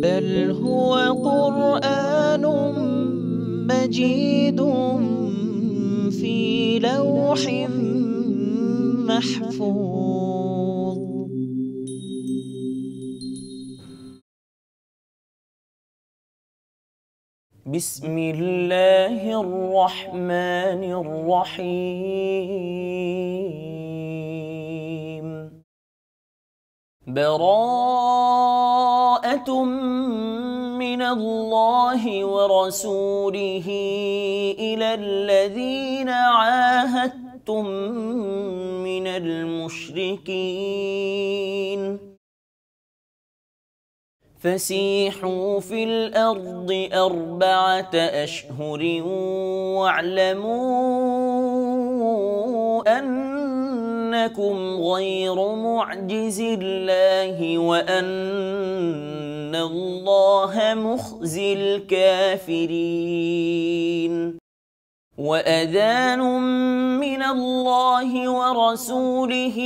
بل هو قرآن مجيد في لوح محفوظ بسم الله الرحمن الرحيم براءة من الله ورسوله إلى الذين عاهدتم من المشركين فسيحوا في الأرض أربعة أشهر واعلموا أن أنكم غير معجز الله وأن الله مخزي الكافرين وأذان من الله ورسوله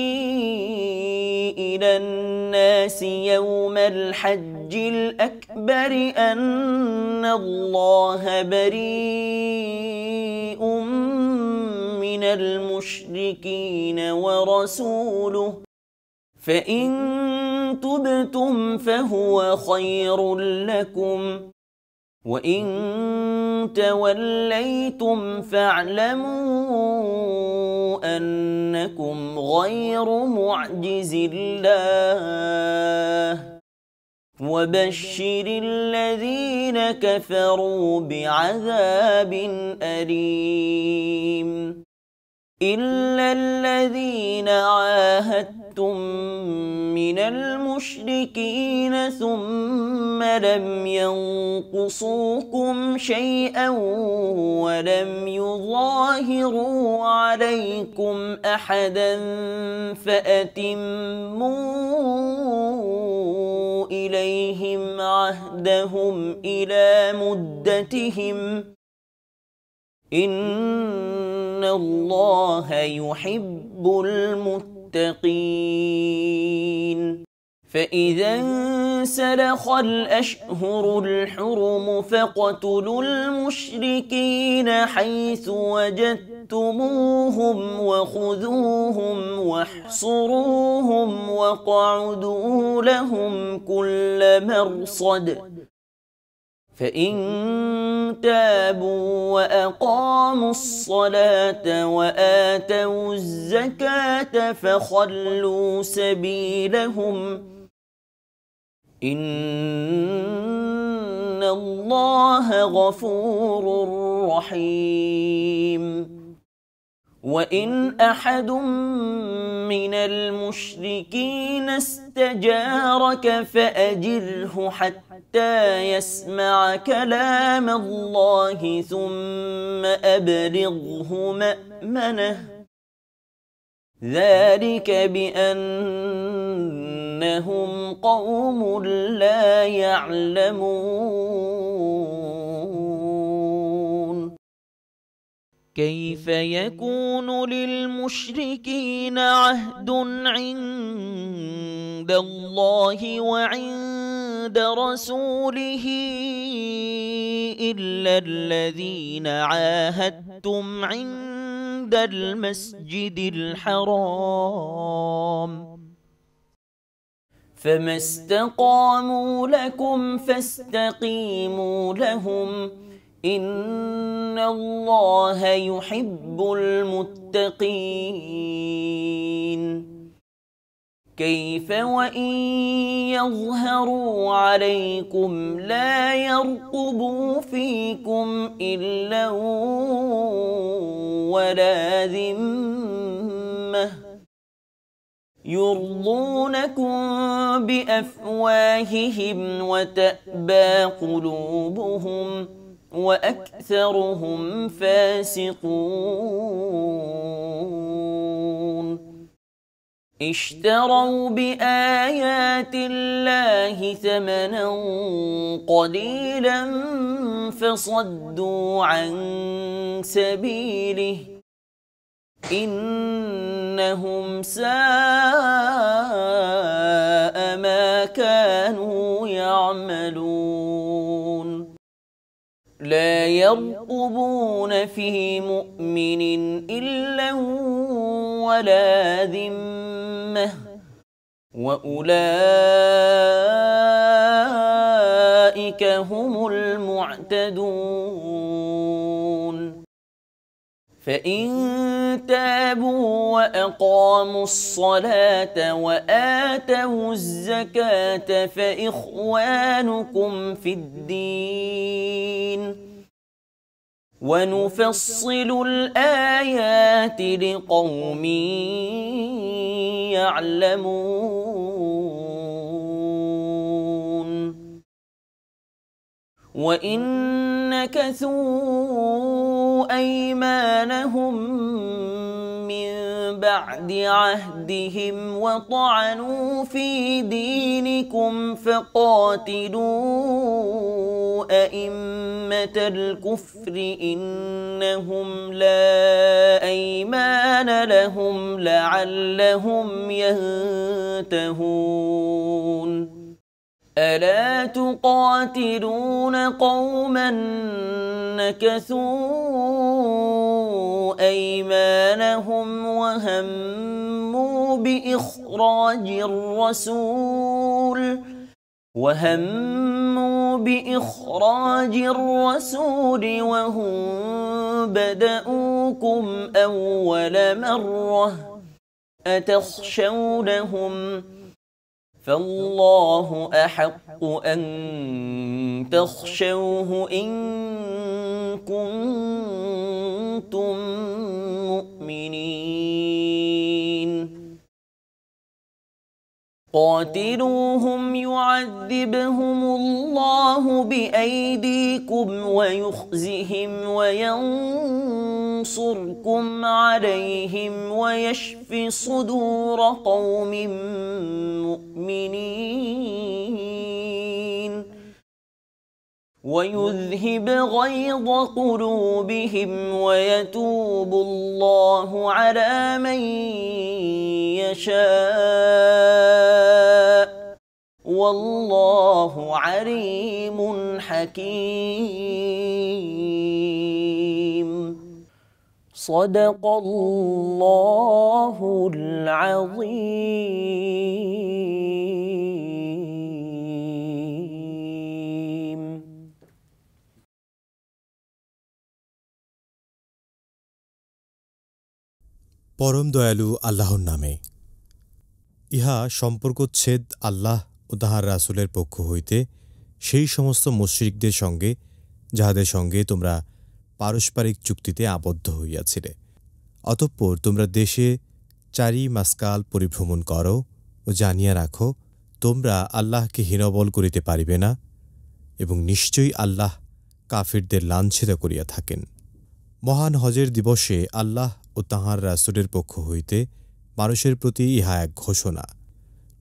إلى الناس يوم الحج الأكبر أن الله بريء من المشركين ورسوله فإن تبتم فهو خير لكم وإن توليتم فاعلموا أنكم غير معجز الله وبشر الذين كفروا بعذاب أليم إلا الذين عاهدتم من المشركين ثم لم ينقصوكم شيئا ولم يظاهروا عليكم أحدا فأتموا إليهم عهدهم إلى مدتهم إن إن الله يحب المتقين فإذا انسلخ الأشهر الحرم فاقتلوا المشركين حيث وجدتموهم وخذوهم واحصروهم وقعدوا لهم كل مرصد فإن تابوا وأقاموا الصلاة وآتوا الزكاة فخلوا سبيلهم إن الله غفور رحيم وإن أحد من المشركين استجارك فأجره حتى يسمع كلام الله ثم أبلغه مأمنه ذلك بأنهم قوم لا يعلمون كيف يكون للمشركين عهد عند الله وعند رسوله إلا الذين عاهدتم عند المسجد الحرام فما استقاموا لكم فاستقيموا لهم إن الله يحب المتقين كيف وإن يظهروا عليكم لا يرقبوا فيكم إلا ولا ذمة يرضونكم بأفواههم وتأبى قلوبهم ۖ وأكثرهم فاسقون اشتروا بآيات الله ثمنا قليلا فصدوا عن سبيله إنهم ساء ما كانوا يعملون لا يرقبون في مؤمن إلا ولا ذمة وأولئك هم المعتدون فإن تابوا وأقاموا الصلاة وآتوا الزكاة فإخوانكم في الدين ونفصل الآيات لقوم يعلمون وإن كثور أيمانهم من بعد عهدهم وطعنوا في دينكم فقاتلوا أئمة الكفر إنهم لا أيمان لهم لعلهم ينتهون ألا تقاتلون قوما نكثوا أيمانهم وهموا بإخراج الرسول وهموا بإخراج الرسول وهم بدأوكم أول مرة أتخشونهم ؟ فالله أحق أن تخشوه إن كنتم مؤمنين قاتلوهم يعذبهم الله بأيديكم ويخزهم وينصرهم ينصركم عليهم ويشف صدور قوم مؤمنين ويذهب غيظ قلوبهم ويتوب الله على من يشاء والله عليم حكيم صدق الله العظيم পরম দয়ালু আল্লাহর নামে ইহা সম্পর্কচ্ছেদ আল্লাহ ও তাহার রাসুলের পক্ষ হইতে সেই সমস্ত মুশ্রিকদের সঙ্গে যাহাদের সঙ্গে তোমরা পারস্পরিক চুক্তিতে আবদ্ধ হইয়াছিলে অতঃপর তোমরা দেশে চারি মাসকাল পরিভ্রমণ করো ও জানিয়া রাখো তোমরা আল্লাহকে হীনবল করিতে পারিবে না এবং নিশ্চয়ই আল্লাহ কাফিরদের লাঞ্ছিত করিয়া থাকেন মহান হজের দিবসে আল্লাহ ও তাঁহার রাসুলের পক্ষ হইতে মানুষের প্রতি ইহা এক ঘোষণা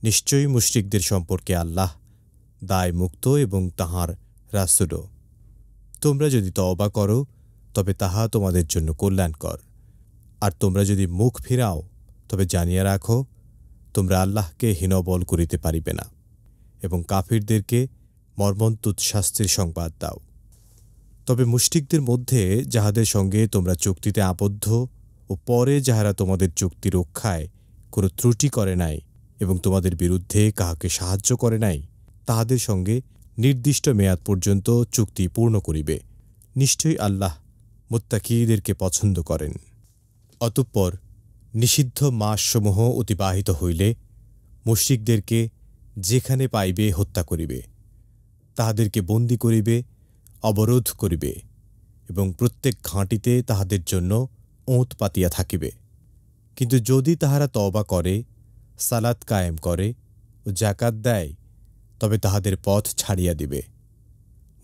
নিশ্চয়ই মুশ্রিকদের সম্পর্কে আল্লাহ দায় মুক্ত এবং তাঁহার রাসুলও তোমরা যদি তবা করো তবে তাহা তোমাদের জন্য কল্যাণকর আর তোমরা যদি মুখ ফিরাও তবে জানিয়ে রাখো তোমরা আল্লাহকে হীনবল করিতে পারিবে না এবং কাফিরদেরকে মর্মন্তুত শাস্তির সংবাদ দাও তবে মুষ্টিকদের মধ্যে যাহাদের সঙ্গে তোমরা চুক্তিতে আবদ্ধ ও পরে যাহারা তোমাদের চুক্তি রক্ষায় কোনো ত্রুটি করে নাই এবং তোমাদের বিরুদ্ধে কাহাকে সাহায্য করে নাই তাহাদের সঙ্গে নির্দিষ্ট মেয়াদ পর্যন্ত চুক্তি পূর্ণ করিবে নিশ্চয়ই আল্লাহ মুত্তাকিদেরকে পছন্দ করেন অতঃপর নিষিদ্ধ মাসসমূহ অতিবাহিত হইলে মুশ্রিকদেরকে যেখানে পাইবে হত্যা করিবে তাহাদেরকে বন্দি করিবে অবরোধ করিবে এবং প্রত্যেক ঘাঁটিতে তাহাদের জন্য ওঁত পাতিয়া থাকিবে কিন্তু যদি তাহারা তওবা করে সালাত কায়েম করে ও জাকাত দেয় তবে তাহাদের পথ ছাড়িয়া দিবে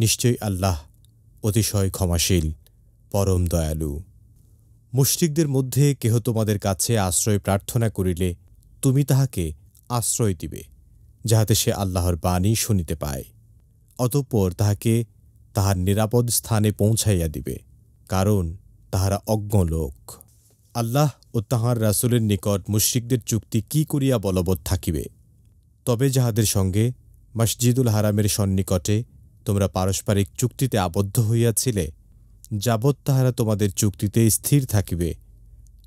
নিশ্চয়ই আল্লাহ অতিশয় ক্ষমাশীল পরম দয়ালু মুষ্টিকদের মধ্যে কেহ তোমাদের কাছে আশ্রয় প্রার্থনা করিলে তুমি তাহাকে আশ্রয় দিবে যাহাতে সে আল্লাহর বাণী শুনিতে পায় অতঃপর তাহাকে তাহার নিরাপদ স্থানে পৌঁছাইয়া দিবে কারণ তাহারা অজ্ঞ লোক আল্লাহ ও তাহার রাসুলের নিকট মুশ্রিকদের চুক্তি কি করিয়া বলবৎ থাকিবে তবে যাহাদের সঙ্গে মসজিদুল হারামের সন্নিকটে তোমরা পারস্পরিক চুক্তিতে আবদ্ধ হইয়াছিলে যাবৎ তাহারা তোমাদের চুক্তিতে স্থির থাকিবে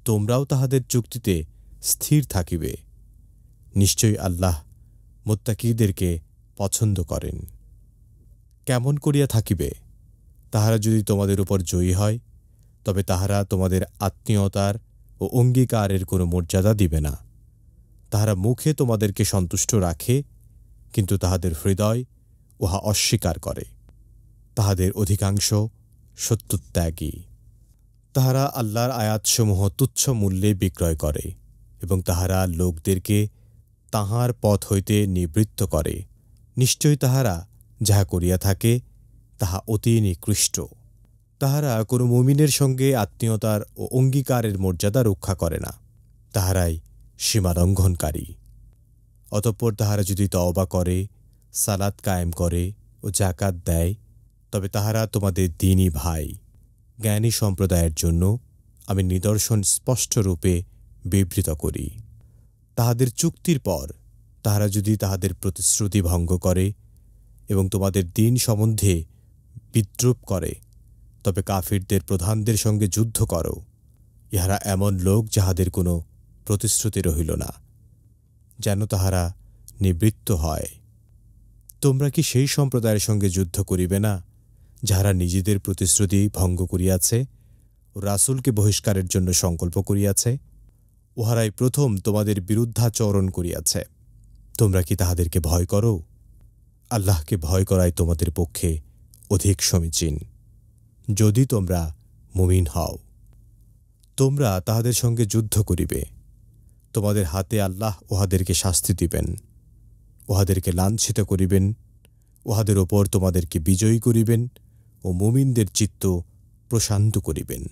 তোমরাও তাহাদের চুক্তিতে স্থির থাকিবে নিশ্চয়ই আল্লাহ মোত্তাকিদেরকে পছন্দ করেন কেমন করিয়া থাকিবে তাহারা যদি তোমাদের উপর জয়ী হয় তবে তাহারা তোমাদের আত্মীয়তার ও অঙ্গীকারের কোনো মর্যাদা দিবে না তাহারা মুখে তোমাদেরকে সন্তুষ্ট রাখে কিন্তু তাহাদের হৃদয় উহা অস্বীকার করে তাহাদের অধিকাংশ সত্যত্যাগী তাহারা আল্লাহর আয়াতসমূহ তুচ্ছ মূল্যে বিক্রয় করে এবং তাহারা লোকদেরকে তাহার পথ হইতে নিবৃত্ত করে নিশ্চয় তাহারা যাহা করিয়া থাকে তাহা অতি নিকৃষ্ট তাহারা কোনো মুমিনের সঙ্গে আত্মীয়তার ও অঙ্গীকারের মর্যাদা রক্ষা করে না তাহারাই সীমালঙ্ঘনকারী অতঃপর তাহারা যদি তওবা করে সালাদ কায়েম করে ও জাকাত দেয় তবে তাহারা তোমাদের দিনই ভাই জ্ঞানী সম্প্রদায়ের জন্য আমি নিদর্শন স্পষ্টরূপে বিবৃত করি তাহাদের চুক্তির পর তাহারা যদি তাহাদের প্রতিশ্রুতি ভঙ্গ করে এবং তোমাদের দিন সম্বন্ধে বিদ্রুপ করে তবে কাফিরদের প্রধানদের সঙ্গে যুদ্ধ করো ইহারা এমন লোক যাহাদের কোনো প্রতিশ্রুতি রহিল না যেন তাহারা নিবৃত্ত হয় তোমরা কি সেই সম্প্রদায়ের সঙ্গে যুদ্ধ করিবে না যাহারা নিজেদের প্রতিশ্রুতি ভঙ্গ করিয়াছে রাসুলকে বহিষ্কারের জন্য সংকল্প করিয়াছে উহারাই প্রথম তোমাদের বিরুদ্ধাচরণ করিয়াছে তোমরা কি তাহাদেরকে ভয় করো আল্লাহকে ভয় করাই তোমাদের পক্ষে অধিক সমীচীন যদি তোমরা মুমিন হও তোমরা তাহাদের সঙ্গে যুদ্ধ করিবে তোমাদের হাতে আল্লাহ উহাদেরকে শাস্তি দিবেন উহাদেরকে লাঞ্ছিত করিবেন উহাদের ওপর তোমাদেরকে বিজয়ী করিবেন ও মুমিনদের চিত্ত প্রশান্ত করিবেন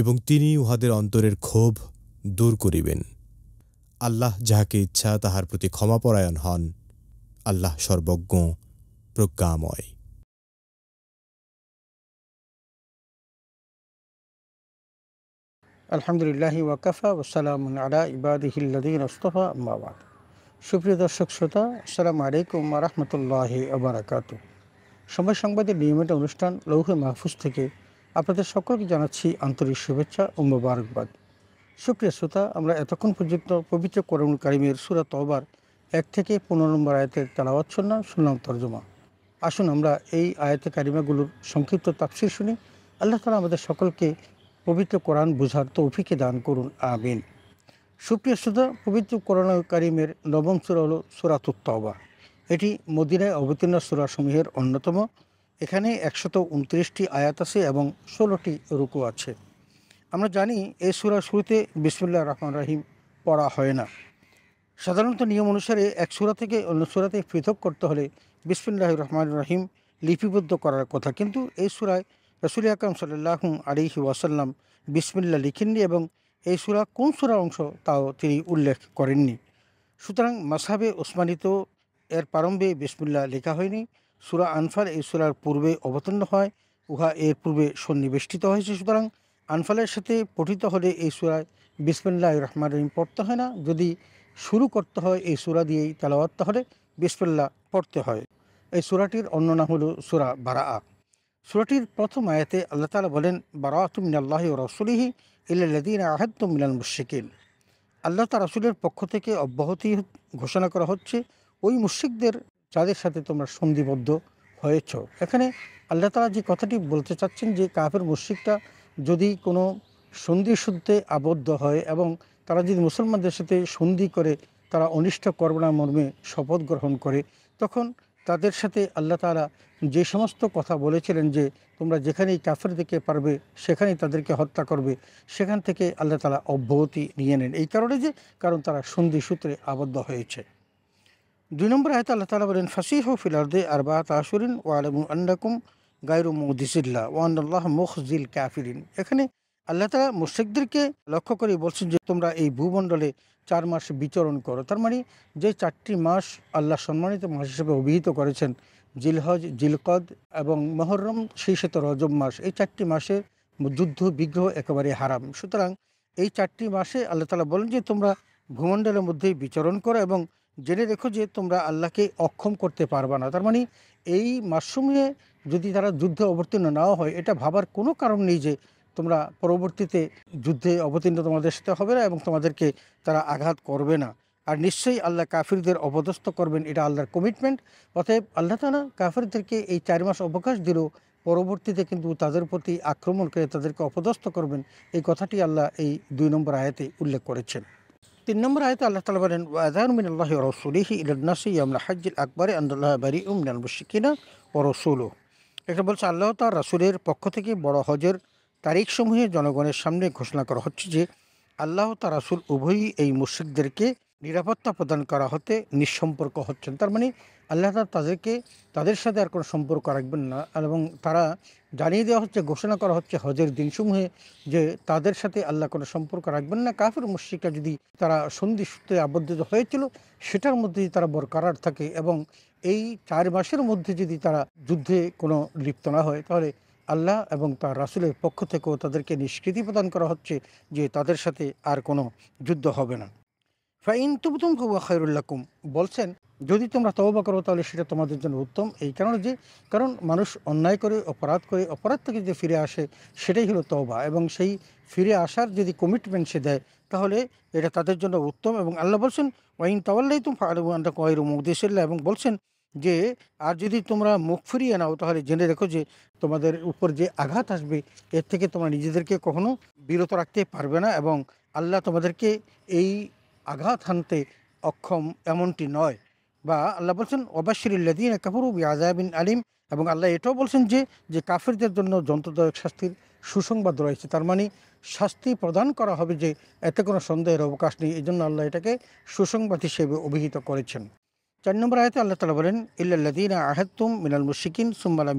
এবং তিনি উহাদের অন্তরের ক্ষোভ দূর করিবেন আল্লাহ যাহাকে ইচ্ছা তাহার প্রতি ক্ষমাপরায়ণ হন আল্লাহ সর্বজ্ঞ প্রজ্ঞাময় আলহামদুলিল্লাহ ওয়াকাফা ওসালাম আলা ইবাদিহিল্লাদিন ওস্তফা আম্মাবাদ সুপ্রিয় দর্শক শ্রোতা আসসালামু আলাইকুম রহমতুল্লাহ আবরাকাতু সময় সংবাদের নিয়মিত অনুষ্ঠান লৌহ মাহফুজ থেকে আপনাদের সকলকে জানাচ্ছি আন্তরিক শুভেচ্ছা ও মোবারকবাদ সুপ্রিয় শ্রোতা আমরা এতক্ষণ পর্যন্ত পবিত্র করমুল কারিমের সুরা তবার এক থেকে পনেরো নম্বর আয়তের তালাওয়াত শুনলাম শুনলাম তর্জমা আসুন আমরা এই আয়াতে কারিমাগুলোর সংক্ষিপ্ত তাফসির শুনি আল্লাহ তালা আমাদের সকলকে পবিত্র কোরআন বুঝার তৌফিকে দান করুন আমিন সুপ্রিয় শ্রোতা পবিত্র কোরআন কারিমের নবম সুরা হল সুরাতুত্তবা এটি মদিনায় অবতীর্ণ সুরাসমূহের অন্যতম এখানে একশত উনত্রিশটি আয়াত আছে এবং ষোলোটি রুকু আছে আমরা জানি এই সুরা শুরুতে বিসমুল্লাহ রহমান রাহিম পড়া হয় না সাধারণত নিয়ম অনুসারে এক সুরা থেকে অন্য সুরাতে পৃথক করতে হলে বিসমুল্লাহ রহমান রাহিম লিপিবদ্ধ করার কথা কিন্তু এই সুরায় রসুল আকরম সাল্লাহ আলিহি ওয়াসাল্লাম বিসমিল্লা লিখেননি এবং এই সুরা কোন সুরা অংশ তাও তিনি উল্লেখ করেননি সুতরাং মাসাবে ওসমানিত এর প্রারম্ভে বিসমুল্লাহ লেখা হয়নি সুরা আনফাল এই সুরার পূর্বে অবতীর্ণ হয় উহা এর পূর্বে সন্নিবেষ্টিত হয়েছে সুতরাং আনফালের সাথে পঠিত হলে এই সুরায় বিসমুল্লাহ রহমান রহিম পড়তে হয় না যদি শুরু করতে হয় এই সুরা দিয়েই তেলাওয়াত তাহলে বিসমুল্লাহ পড়তে হয় এই সুরাটির অন্য নাম হল সুরা আ সুরাটির প্রথম আয়াতে আল্লাহ তালা বলেন ও রসুলিহি ইল্লাদিন আহাদ্দ মিলান মুশিকিন আল্লাহ তা রাসুলের পক্ষ থেকে অব্যাহতি ঘোষণা করা হচ্ছে ওই মুশ্রিকদের যাদের সাথে তোমরা সন্ধিবদ্ধ হয়েছ এখানে আল্লাহ তালা যে কথাটি বলতে চাচ্ছেন যে কাফের মুশ্রিকটা যদি কোনো সন্ধি আবদ্ধ হয় এবং তারা যদি মুসলমানদের সাথে সন্ধি করে তারা অনিষ্ট করবে মর্মে শপথ গ্রহণ করে তখন তাদের সাথে আল্লাহ তালা যে সমস্ত কথা বলেছিলেন যে তোমরা যেখানেই কাফের দিকে পারবে সেখানেই তাদেরকে হত্যা করবে সেখান থেকে আল্লাহ তালা অব্যাহতি নিয়ে নেন এই কারণে যে কারণ তারা সন্ধি সূত্রে আবদ্ধ হয়েছে দুই নম্বর আয়তা আল্লাহ তালা বলেন ফাসিহ ফিলার্দে আর বা তাসুরিন আলম আন্নাকুম গাইরু মুদিসিল্লা ওয়ান আল্লাহ মুখজিল ক্যাফিরিন এখানে আল্লাহ তালা মুর্শিকদেরকে লক্ষ্য করে বলছেন যে তোমরা এই ভূমণ্ডলে চার মাস বিচরণ করো তার মানে যে চারটি মাস আল্লাহ সম্মানিত মাস হিসেবে অভিহিত করেছেন জিলহজ জিলকদ এবং মহরম সেই সাথে রজব মাস এই চারটি মাসে যুদ্ধ বিগ্রহ একেবারে হারাম সুতরাং এই চারটি মাসে আল্লাহ তালা বলেন যে তোমরা ভূমণ্ডলের মধ্যেই বিচরণ করো এবং জেনে দেখো যে তোমরা আল্লাহকে অক্ষম করতে পারবা না তার মানে এই মাসুমে যদি তারা যুদ্ধে অবতীর্ণ নাও হয় এটা ভাবার কোনো কারণ নেই যে তোমরা পরবর্তীতে যুদ্ধে অবতীর্ণ তোমাদের সাথে হবে না এবং তোমাদেরকে তারা আঘাত করবে না আর নিশ্চয়ই আল্লাহ কাফিরদের অপদস্থ করবেন এটা আল্লাহর কমিটমেন্ট অতএব আল্লাহ তালা কাফিরদেরকে এই চার মাস অবকাশ দিল পরবর্তীতে কিন্তু তাদের প্রতি আক্রমণ করে তাদেরকে অপদস্থ করবেন এই কথাটি আল্লাহ এই দুই নম্বর আয়াতে উল্লেখ করেছেন তিন নম্বর আয়তে আল্লাহ তালা বলেন ওয়াজান মিন আল্লাহ রসুলিহি ইলান্নাসি ইয়ামলা হাজিল আকবরে আন্দুল্লাহ বারি উমনাল মুশিকিনা ও রসুলও এটা বলছে আল্লাহ তার রাসুলের পক্ষ থেকে বড় হজের তারিখসমূহে জনগণের সামনে ঘোষণা করা হচ্ছে যে আল্লাহ তার রাসুল উভয়ই এই মুশিকদেরকে নিরাপত্তা প্রদান করা হতে নিঃসম্পর্ক হচ্ছেন তার মানে আল্লাহ তালা তাদেরকে তাদের সাথে আর কোনো সম্পর্ক রাখবেন না এবং তারা জানিয়ে দেওয়া হচ্ছে ঘোষণা করা হচ্ছে হজের দিনসমূহে যে তাদের সাথে আল্লাহ কোনো সম্পর্ক রাখবেন না কাফের মুশ্রিকা যদি তারা সন্ধি সূত্রে আবদ্ধিত হয়েছিল সেটার মধ্যে যদি তারা বরকরার থাকে এবং এই চার মাসের মধ্যে যদি তারা যুদ্ধে কোনো লিপ্ত না হয় তাহলে আল্লাহ এবং তার রাসুলের পক্ষ থেকেও তাদেরকে নিষ্কৃতি প্রদান করা হচ্ছে যে তাদের সাথে আর কোনো যুদ্ধ হবে না ফাইনতুবতুম কুয়া খৈরুল্লাকুম বলছেন যদি তোমরা তবা করো তাহলে সেটা তোমাদের জন্য উত্তম এই কারণে যে কারণ মানুষ অন্যায় করে অপরাধ করে অপরাধ থেকে যে ফিরে আসে সেটাই হলো তবা এবং সেই ফিরে আসার যদি কমিটমেন্ট সে দেয় তাহলে এটা তাদের জন্য উত্তম এবং আল্লাহ বলছেন ওয়াইন তাওয়াল্লাই তুম ফারুয়ানটা কয়ের মুদেশিল্লা এবং বলছেন যে আর যদি তোমরা মুখ ফিরিয়ে নাও তাহলে জেনে রেখো যে তোমাদের উপর যে আঘাত আসবে এর থেকে তোমরা নিজেদেরকে কখনো বিরত রাখতে পারবে না এবং আল্লাহ তোমাদেরকে এই আঘাত হানতে অক্ষম এমনটি নয় বা আল্লাহ বলছেন অবাশিরুল্লাদিন কাপুরু আজাবিন আলিম এবং আল্লাহ এটাও বলছেন যে যে কাফিরদের জন্য যন্ত্রদায়ক শাস্তির সুসংবাদ রয়েছে তার মানে শাস্তি প্রদান করা হবে যে এতে কোনো সন্দেহের অবকাশ নেই এই জন্য আল্লাহ এটাকে সুসংবাদ হিসেবে অভিহিত করেছেন চার নম্বর আয়তে আল্লাহ তালা বলেন ইল্লাদিন আহাদুম মিনাল মুশিকিন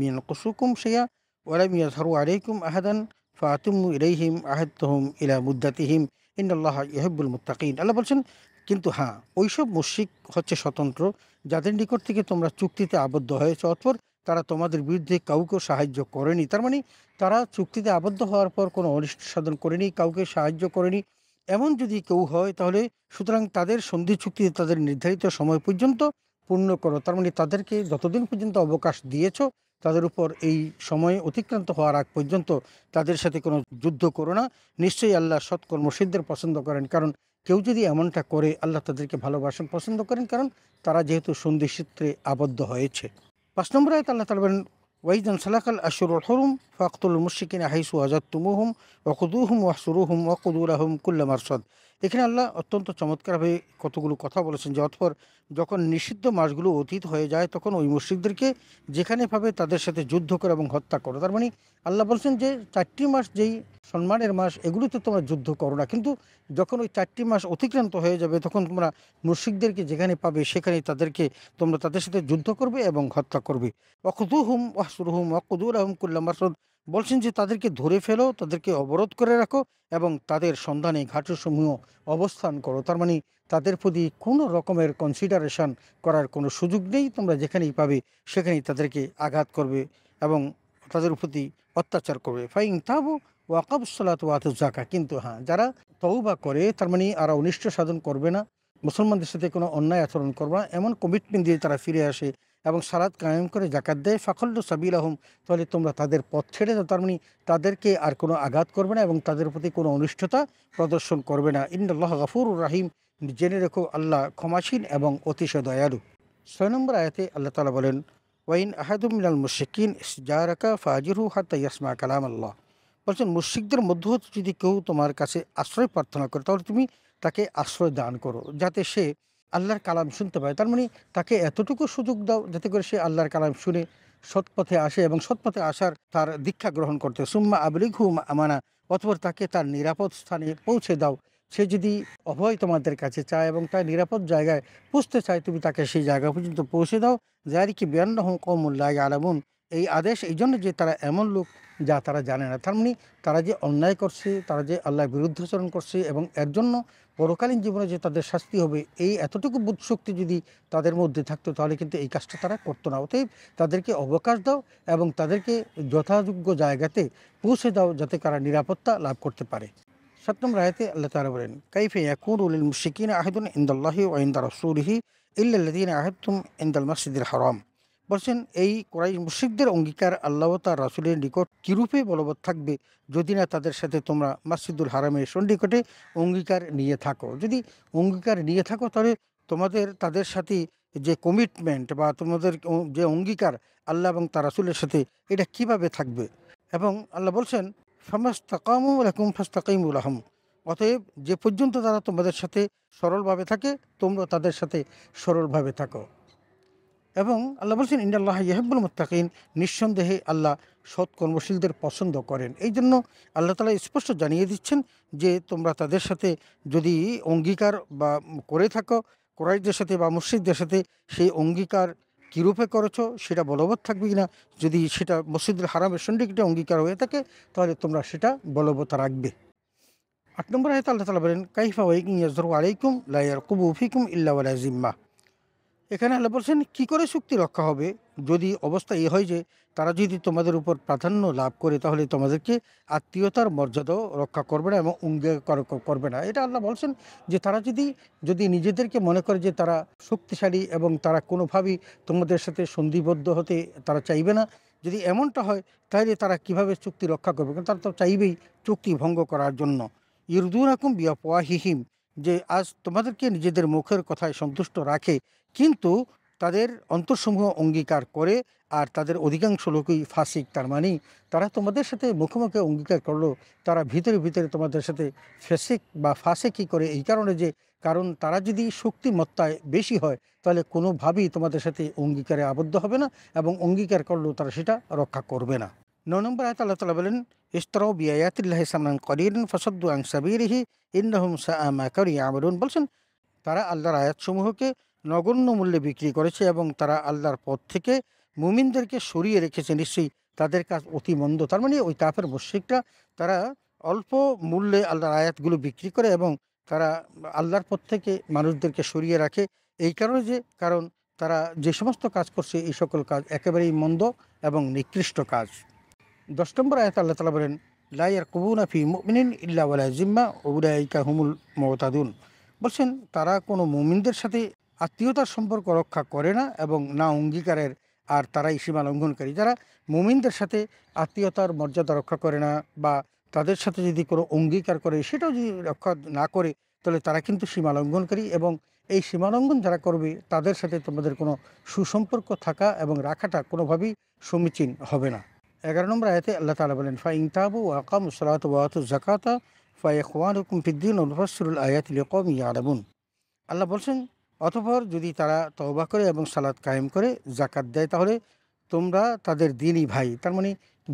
মিয়ান কুসুকুম ওয়ালা ওয়ালামিয়া ধরু আলাইকুম আহাদান ফাতুম ইলাইহিম আহাদহম ইলা মুদাতিহিম ইন্দাল্লাহ ইহেবুল মুত্তাকিন আল্লাহ বলছেন কিন্তু হ্যাঁ ওইসব মুশিক হচ্ছে স্বতন্ত্র যাদের নিকট থেকে তোমরা চুক্তিতে আবদ্ধ হয়েছ অতপর তারা তোমাদের বিরুদ্ধে কাউকে সাহায্য করেনি তার মানে তারা চুক্তিতে আবদ্ধ হওয়ার পর কোনো অনিষ্ট সাধন করেনি কাউকে সাহায্য করেনি এমন যদি কেউ হয় তাহলে সুতরাং তাদের সন্ধি চুক্তিতে তাদের নির্ধারিত সময় পর্যন্ত পূর্ণ করো তার মানে তাদেরকে যতদিন পর্যন্ত অবকাশ দিয়েছ তাদের উপর এই সময়ে অতিক্রান্ত হওয়ার আগ পর্যন্ত তাদের সাথে কোনো যুদ্ধ করো না নিশ্চয়ই আল্লাহ সৎকর্মশীলদের পছন্দ করেন কারণ কেউ যদি এমনটা করে আল্লাহ তাদেরকে ভালোবাসেন পছন্দ করেন কারণ তারা যেহেতু সন্ধিসূত্রে আবদ্ধ হয়েছে পাঁচ নম্বর আয়ত আল্লাহ তালা বলেন ওয়াইজান সালাকাল আসুর হরুম ফাকতুল মুশিকিন হাইসু আজাদ তুমুহুম ওকুদুহুম ওয়াসুরুহুম আহম কুল্লা মারসদ এখানে আল্লাহ অত্যন্ত চমৎকারভাবে কতগুলো কথা বলেছেন যে অতপর যখন নিষিদ্ধ মাসগুলো অতীত হয়ে যায় তখন ওই মসজিদদেরকে যেখানে পাবে তাদের সাথে যুদ্ধ করে এবং হত্যা করো তার মানে আল্লাহ বলছেন যে চারটি মাস যেই সম্মানের মাস এগুলিতে তোমরা যুদ্ধ করো না কিন্তু যখন ওই চারটি মাস অতিক্রান্ত হয়ে যাবে তখন তোমরা মুশ্রিকদেরকে যেখানে পাবে সেখানে তাদেরকে তোমরা তাদের সাথে যুদ্ধ করবে এবং হত্যা করবে অকুদু হুম ওয়াসুর হুম অকুদুর আহমকুল্লা মাসুদ বলছেন যে তাদেরকে ধরে ফেলো তাদেরকে অবরোধ করে রাখো এবং তাদের সন্ধানে ঘাটসমূহ অবস্থান করো তার মানে তাদের প্রতি কোনো রকমের কনসিডারেশন করার কোনো সুযোগ নেই তোমরা যেখানেই পাবে সেখানেই তাদেরকে আঘাত করবে এবং তাদের প্রতি অত্যাচার করবে ফাইং তাবু ওয়াকাব সালাত ওয়াত জাকা কিন্তু হ্যাঁ যারা তৌবা করে তার মানে আর অনিষ্ট সাধন করবে না মুসলমানদের সাথে কোনো অন্যায় আচরণ করবে না এমন কমিটমেন্ট দিয়ে তারা ফিরে আসে এবং সালাদ কায়েম করে জাকাত দেয় ফাকল্য সাবিল আহম তাহলে তোমরা তাদের পথ ছেড়ে দাও তার মানে তাদেরকে আর কোনো আঘাত করবে না এবং তাদের প্রতি কোনো অনিষ্ঠতা প্রদর্শন করবে না ইন্দাল্লাহ গাফুর রাহিম জেনে রেখো আল্লাহ ক্ষমাসীন এবং অতিশয় দয়ালু ছয় নম্বর আয়াতে আল্লাহ তালা বলেন ওয়াইন আহাদুমিনাল মুশিকিন জারাকা ফাজিরু হাত্তা ইয়াসমা কালাম আল্লাহ বলছেন মুশিকদের মধ্য যদি কেউ তোমার কাছে আশ্রয় প্রার্থনা করে তাহলে তুমি তাকে আশ্রয় দান করো যাতে সে আল্লাহর কালাম শুনতে পায় তার মানে তাকে এতটুকু সুযোগ দাও যাতে করে সে আল্লাহর কালাম শুনে সৎপথে আসে এবং সৎপথে আসার তার দীক্ষা গ্রহণ করতে সুম্মা আবলিক হুম আমানা অথবা তাকে তার নিরাপদ স্থানে পৌঁছে দাও সে যদি অভয় তোমাদের কাছে চায় এবং তার নিরাপদ জায়গায় পৌঁছতে চায় তুমি তাকে সেই জায়গা পর্যন্ত পৌঁছে দাও যার কি বিয়ান্ন হোক কমুল্লাহ আলামুন এই আদেশ এই জন্য যে তারা এমন লোক যা তারা জানে না তার মানে তারা যে অন্যায় করছে তারা যে আল্লাহ বিরুদ্ধাচরণ করছে এবং এর জন্য পরকালীন জীবনে যে তাদের শাস্তি হবে এই এতটুকু শক্তি যদি তাদের মধ্যে থাকতো তাহলে কিন্তু এই কাজটা তারা করতো না অতএব তাদেরকে অবকাশ দাও এবং তাদেরকে যথাযোগ্য জায়গাতে পৌঁছে দাও যাতে তারা নিরাপত্তা লাভ করতে পারে সপ্তম রায়তে আল্লাহ তালা বলেন কাইফে ইয়াকুর উলিল মুশিকিন আহেদুন ইন্দাল্লাহি ও ইন্দা সুরহি ইল্লাদিন আহেদুম ইন্দাল মসজিদুল হরম বলছেন এই কড়াই মুশিকদের অঙ্গীকার আল্লাহ তার রাসুলের নিকট কীরূপে বলবৎ থাকবে যদি না তাদের সাথে তোমরা মাসিদুল হারামের সন্নিকটে অঙ্গীকার নিয়ে থাকো যদি অঙ্গীকার নিয়ে থাকো তাহলে তোমাদের তাদের সাথে যে কমিটমেন্ট বা তোমাদের যে অঙ্গীকার আল্লাহ এবং তার রাসুলের সাথে এটা কিভাবে থাকবে এবং আল্লাহ বলছেন ফামাস্তাকামুল হাকুম ফাস্তাকিমুল আহম অতএব যে পর্যন্ত তারা তোমাদের সাথে সরলভাবে থাকে তোমরা তাদের সাথে সরলভাবে থাকো এবং আল্লাহ বলছেন ইন্দাল্লাহ ইয়াহিবুল মোত্তাকিন নিঃসন্দেহে আল্লাহ সৎ কর্মশীলদের পছন্দ করেন এই জন্য আল্লাহ তালা স্পষ্ট জানিয়ে দিচ্ছেন যে তোমরা তাদের সাথে যদি অঙ্গীকার বা করে থাকো কোরাইদের সাথে বা মসজিদদের সাথে সেই অঙ্গীকার কীরূপে করেছো সেটা বলবৎ থাকবে কি না যদি সেটা মসজিদের হারামের সন্ডিকটা অঙ্গীকার হয়ে থাকে তাহলে তোমরা সেটা বলবৎ রাখবে আট নম্বর হয়তো আল্লাহ তালা বলেন কাইফা ওয়াইকিং ইয়াজর আলাইকুম লাইয়ার কুবু ফিকুম ইল্লা জিম্মা এখানে আল্লাহ বলছেন কী করে শক্তি রক্ষা হবে যদি অবস্থা এ হয় যে তারা যদি তোমাদের উপর প্রাধান্য লাভ করে তাহলে তোমাদেরকে আত্মীয়তার মর্যাদাও রক্ষা করবে না এবং অঙ্গীকার করবে না এটা আল্লাহ বলছেন যে তারা যদি যদি নিজেদেরকে মনে করে যে তারা শক্তিশালী এবং তারা কোনোভাবেই তোমাদের সাথে সন্ধিবদ্ধ হতে তারা চাইবে না যদি এমনটা হয় তাহলে তারা কিভাবে চুক্তি রক্ষা করবে কারণ তারা তো চাইবেই চুক্তি ভঙ্গ করার জন্য ইরদুর হাকুম বিয়া পোয়া হিহিম যে আজ তোমাদেরকে নিজেদের মুখের কথায় সন্তুষ্ট রাখে কিন্তু তাদের অন্তঃসমূহ অঙ্গীকার করে আর তাদের অধিকাংশ লোকই ফাসিক তার মানে তারা তোমাদের সাথে মুখোমুখি অঙ্গীকার করলো তারা ভিতরে ভিতরে তোমাদের সাথে ফেসিক বা ফাঁসে কী করে এই কারণে যে কারণ তারা যদি শক্তিমত্তায় বেশি হয় তাহলে কোনোভাবেই তোমাদের সাথে অঙ্গীকারে আবদ্ধ হবে না এবং অঙ্গীকার করলেও তারা সেটা রক্ষা করবে না নয় আয়াত আল্লাহ তালা বলেন ইস্তরাও বিয়াতিল্লাহ সামান করিন ফসদ্দু আং সাবিরিহি ইন্দাহুম সাআমা আমরুন বলছেন তারা আল্লাহর আয়াতসমূহকে নগণ্য মূল্যে বিক্রি করেছে এবং তারা আল্লাহর পথ থেকে মুমিনদেরকে সরিয়ে রেখেছে নিশ্চয়ই তাদের কাজ অতি মন্দ তার মানে ওই কাফের মুশ্রিকরা তারা অল্প মূল্যে আল্লাহর আয়াতগুলো বিক্রি করে এবং তারা আল্লাহর পথ থেকে মানুষদেরকে সরিয়ে রাখে এই কারণে যে কারণ তারা যে সমস্ত কাজ করছে এই সকল কাজ একেবারেই মন্দ এবং নিকৃষ্ট কাজ দশ নম্বর আয়াত আল্লাহ তালা বলেন লাইয়ার কবুনা ফি মিন ইল্লা ওয়ালা জিম্মা ওবুলাইকা হুমুল মমতাদুন বলছেন তারা কোনো মুমিনদের সাথে আত্মীয়তার সম্পর্ক রক্ষা করে না এবং না অঙ্গীকারের আর তারাই সীমা লঙ্ঘনকারী যারা মুমিনদের সাথে আত্মীয়তার মর্যাদা রক্ষা করে না বা তাদের সাথে যদি কোনো অঙ্গীকার করে সেটাও যদি রক্ষা না করে তাহলে তারা কিন্তু সীমা লঙ্ঘনকারী এবং এই সীমালঙ্ঘন যারা করবে তাদের সাথে তোমাদের কোনো সুসম্পর্ক থাকা এবং রাখাটা কোনোভাবেই সমীচীন হবে না এগারো নম্বর আয়তে আল্লাহ তালা বলেন ফাইং তাবু আকাম সালাত ওয়াত জাকাতা হুকুম ফিদ্দিন অনুফাসুল আয়াত লিকম ইয়ারাবুন আল্লাহ বলছেন অতপর যদি তারা তওবা করে এবং সালাত কায়েম করে জাকাত দেয় তাহলে তোমরা তাদের দিনই ভাই তার মানে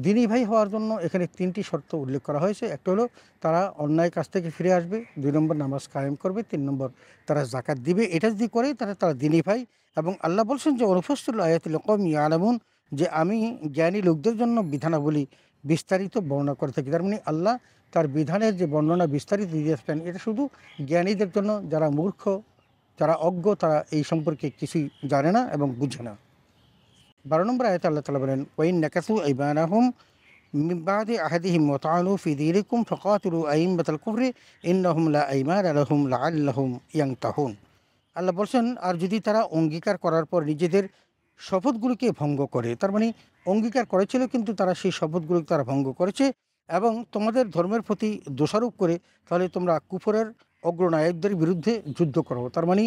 দিনই ভাই হওয়ার জন্য এখানে তিনটি শর্ত উল্লেখ করা হয়েছে একটা হলো তারা অন্যায় কাছ থেকে ফিরে আসবে দুই নম্বর নামাজ কায়েম করবে তিন নম্বর তারা জাকাত দিবে এটা যদি করে তাহলে তারা দিনই ভাই এবং আল্লাহ বলছেন যে অনুফস্তুল আয়াতুল কম ইয়ালামুন যে আমি জ্ঞানী লোকদের জন্য বিধানাবলী বিস্তারিত বর্ণনা করে থাকি তার মানে আল্লাহ তার বিধানের যে বর্ণনা বিস্তারিত দিয়েছিলেন এটা শুধু জ্ঞানীদের জন্য যারা মূর্খ যারা অজ্ঞ তারা এই সম্পর্কে কিছুই জানে না এবং বুঝে না বারো নম্বর আয়তা আল্লাহ তালা বলেন ওয়াইন নাকাসু ইবান আহম মিবাদি আহাদিহি মতানু ফিদিরিকুম ফকাতুরু আইম বাতাল কুহরে ইন লা আইমান আলহম লা আল্লাহম ইয়াং তাহুন আল্লাহ বলছেন আর যদি তারা অঙ্গীকার করার পর নিজেদের শপথগুলিকে ভঙ্গ করে তার মানে অঙ্গীকার করেছিল কিন্তু তারা সেই শপথগুলিকে তারা ভঙ্গ করেছে এবং তোমাদের ধর্মের প্রতি দোষারোপ করে তাহলে তোমরা কুফরের অগ্রনায়কদের বিরুদ্ধে যুদ্ধ করো তার মানে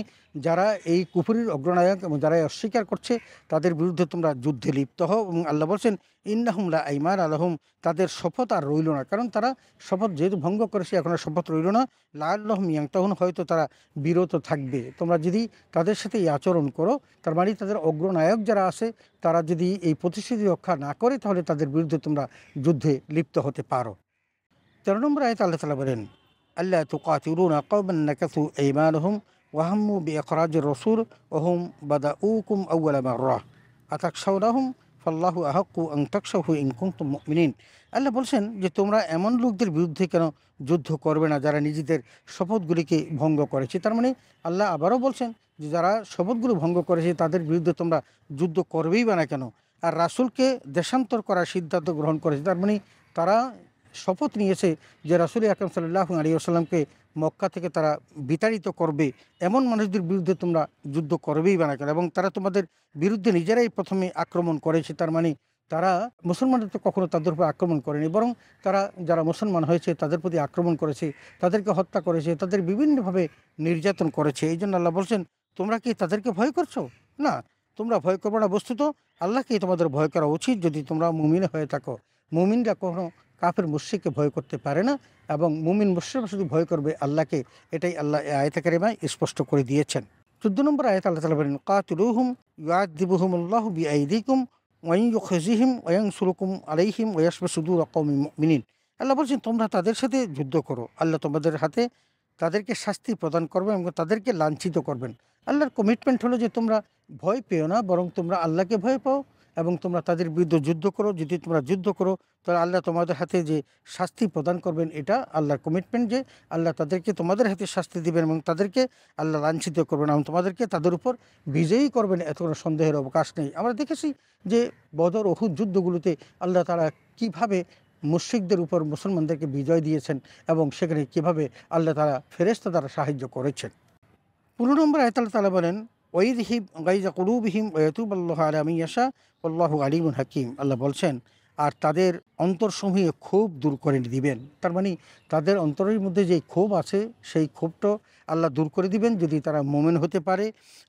যারা এই কুফুরির অগ্রনায়ক এবং যারা অস্বীকার করছে তাদের বিরুদ্ধে তোমরা যুদ্ধে লিপ্ত হও এবং আল্লাহ বলছেন ইন্নাহমলা ইমার আলহম তাদের শপথ আর রইল না কারণ তারা শপথ যেহেতু ভঙ্গ করেছে এখন আর শপথ রইল না লাল্লাহম ইয়াং তখন হয়তো তারা বিরত থাকবে তোমরা যদি তাদের সাথে এই আচরণ করো তার মানে তাদের অগ্রনায়ক যারা আছে তারা যদি এই প্রতিশ্রুতি রক্ষা না করে তাহলে তাদের বিরুদ্ধে তোমরা যুদ্ধে লিপ্ত হতে পারো তেরো নম্বর আয়ত আল্লাহ তালা বলেন ألا تقاتلون قوما نكثوا أيمانهم وهموا بإخراج الرسول وهم بدأوكم أول مرة أتخشونهم فالله আহকু আং তাকসাহু ইনকুমতুম মুমিনিন আল্লাহ বলছেন যে তোমরা এমন লোকদের বিরুদ্ধে কেন যুদ্ধ করবে না যারা নিজেদের শপথগুলিকে ভঙ্গ করেছে তার মানে আল্লাহ আবারও বলছেন যে যারা শপথগুলো ভঙ্গ করেছে তাদের বিরুদ্ধে তোমরা যুদ্ধ করবেই বা না কেন আর রাসুলকে দেশান্তর করার সিদ্ধান্ত গ্রহণ করেছে তার মানে তারা শপথ নিয়েছে যে রাসুল আকরম সাল্লাহ আলী আসসালামকে মক্কা থেকে তারা বিতাড়িত করবে এমন মানুষদের বিরুদ্ধে তোমরা যুদ্ধ করবেই বা না কেন এবং তারা তোমাদের বিরুদ্ধে নিজেরাই প্রথমে আক্রমণ করেছে তার মানে তারা মুসলমানদের তো কখনো তাদের উপর আক্রমণ করেনি বরং তারা যারা মুসলমান হয়েছে তাদের প্রতি আক্রমণ করেছে তাদেরকে হত্যা করেছে তাদের বিভিন্নভাবে নির্যাতন করেছে এই জন্য আল্লাহ বলছেন তোমরা কি তাদেরকে ভয় করছো না তোমরা ভয় করবো না বস্তুত আল্লাহকে তোমাদের ভয় করা উচিত যদি তোমরা মুমিন হয়ে থাকো মুমিনরা কখনো কাফের মুশ্রিককে ভয় করতে পারে না এবং মুমিন মুশ্রিক শুধু ভয় করবে আল্লাহকে এটাই আল্লাহ আয়তা স্পষ্ট করে দিয়েছেন চোদ্দ নম্বর আয়ত আল্লাহ তালা বলেন কাতুলুহুম বি ওয়াং সুরুকুম আলাইহিম ওয়াসবে মিনিন আল্লাহ বলছেন তোমরা তাদের সাথে যুদ্ধ করো আল্লাহ তোমাদের হাতে তাদেরকে শাস্তি প্রদান করবে এবং তাদেরকে লাঞ্ছিত করবেন আল্লাহর কমিটমেন্ট হলো যে তোমরা ভয় পেও না বরং তোমরা আল্লাহকে ভয় পাও এবং তোমরা তাদের বিরুদ্ধে যুদ্ধ করো যদি তোমরা যুদ্ধ করো তাহলে আল্লাহ তোমাদের হাতে যে শাস্তি প্রদান করবেন এটা আল্লাহর কমিটমেন্ট যে আল্লাহ তাদেরকে তোমাদের হাতে শাস্তি দিবেন এবং তাদেরকে আল্লাহ লাঞ্ছিত করবেন এবং তোমাদেরকে তাদের উপর বিজয়ী করবেন এত কোনো সন্দেহের অবকাশ নেই আমরা দেখেছি যে বদর ওহু যুদ্ধগুলোতে আল্লাহ তারা কিভাবে মুশ্রিকদের উপর মুসলমানদেরকে বিজয় দিয়েছেন এবং সেখানে কিভাবে আল্লাহ তারা ফেরেস্তা তারা সাহায্য করেছেন পুরো নম্বর আয়তাল তালা বলেন ওইদিহিব গাইজা কলুবহিম ওয়তুব আল্লাহ আলামিয়াশা আল্লাহ আলিমুল হাকিম আল্লাহ বলছেন আর তাদের অন্তরসমূহে ক্ষোভ দূর করে দিবেন তার মানে তাদের অন্তরের মধ্যে যে ক্ষোভ আছে সেই ক্ষোভটা আল্লাহ দূর করে দিবেন যদি তারা মোমেন হতে পারে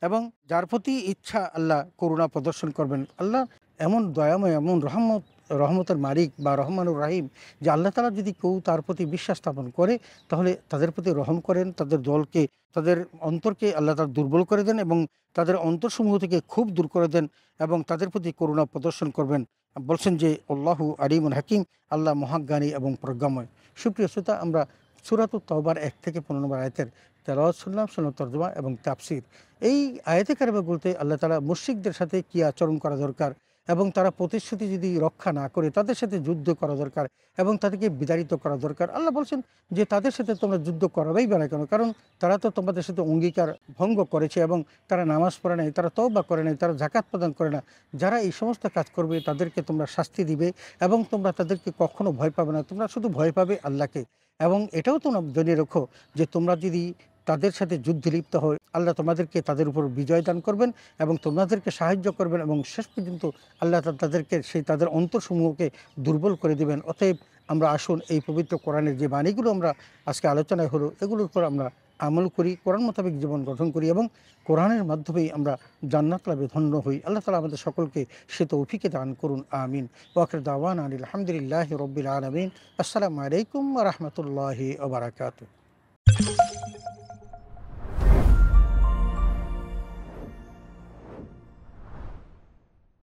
এবং যার প্রতি ইচ্ছা আল্লাহ করুণা প্রদর্শন করবেন আল্লাহ এমন দয়াময় এমন রহমত রহমতের মালিক বা রহমানুর রাহিম যে আল্লাহ তালা যদি কেউ তার প্রতি বিশ্বাস স্থাপন করে তাহলে তাদের প্রতি রহম করেন তাদের দলকে তাদের অন্তরকে আল্লাহ তালা দুর্বল করে দেন এবং তাদের অন্তরসমূহ থেকে খুব দূর করে দেন এবং তাদের প্রতি করুণা প্রদর্শন করবেন বলছেন যে আল্লাহ আলিমুল হাকিম আল্লাহ মহাজ্ঞানী এবং প্রজ্ঞাময় সুপ্রিয় শ্রোতা আমরা সুরাত তহবার এক থেকে পনেরো নম্বর আয়তের তেলাওয়াত শুনলাম শুনলাম তর্জমা এবং তাপসির এই আয়াতে কারবাগুলোতে আল্লাহ তালা মুশ্রিকদের সাথে কী আচরণ করা দরকার এবং তারা প্রতিশ্রুতি যদি রক্ষা না করে তাদের সাথে যুদ্ধ করা দরকার এবং তাদেরকে বিতাড়িত করা দরকার আল্লাহ বলছেন যে তাদের সাথে তোমরা যুদ্ধ করাবেই না কেন কারণ তারা তো তোমাদের সাথে অঙ্গীকার ভঙ্গ করেছে এবং তারা নামাজ পড়ে নাই তারা তৌবা করে নাই তারা জাকাত প্রদান করে না যারা এই সমস্ত কাজ করবে তাদেরকে তোমরা শাস্তি দিবে এবং তোমরা তাদেরকে কখনো ভয় পাবে না তোমরা শুধু ভয় পাবে আল্লাহকে এবং এটাও তোমরা জেনে রেখো যে তোমরা যদি তাদের সাথে যুদ্ধে লিপ্ত হয়ে আল্লাহ তোমাদেরকে তাদের উপর বিজয় দান করবেন এবং তোমাদেরকে সাহায্য করবেন এবং শেষ পর্যন্ত আল্লাহ তাদেরকে সেই তাদের অন্তরসমূহকে দুর্বল করে দেবেন অতএব আমরা আসুন এই পবিত্র কোরআনের যে বাণীগুলো আমরা আজকে আলোচনায় হলো এগুলোর উপর আমরা আমল করি কোরআন মোতাবেক জীবন গঠন করি এবং কোরআনের মাধ্যমেই আমরা জান্নাত লাভে ধন্য হই আল্লাহ তালা আমাদের সকলকে সে তো অফিকে দান করুন আমিন ওয়াকের দাওয়ান আনিল আহমদুলিল্লাহ রবিল আলমিন আসসালামু আলাইকুম রহমতুল্লাহ ওবরাকাতু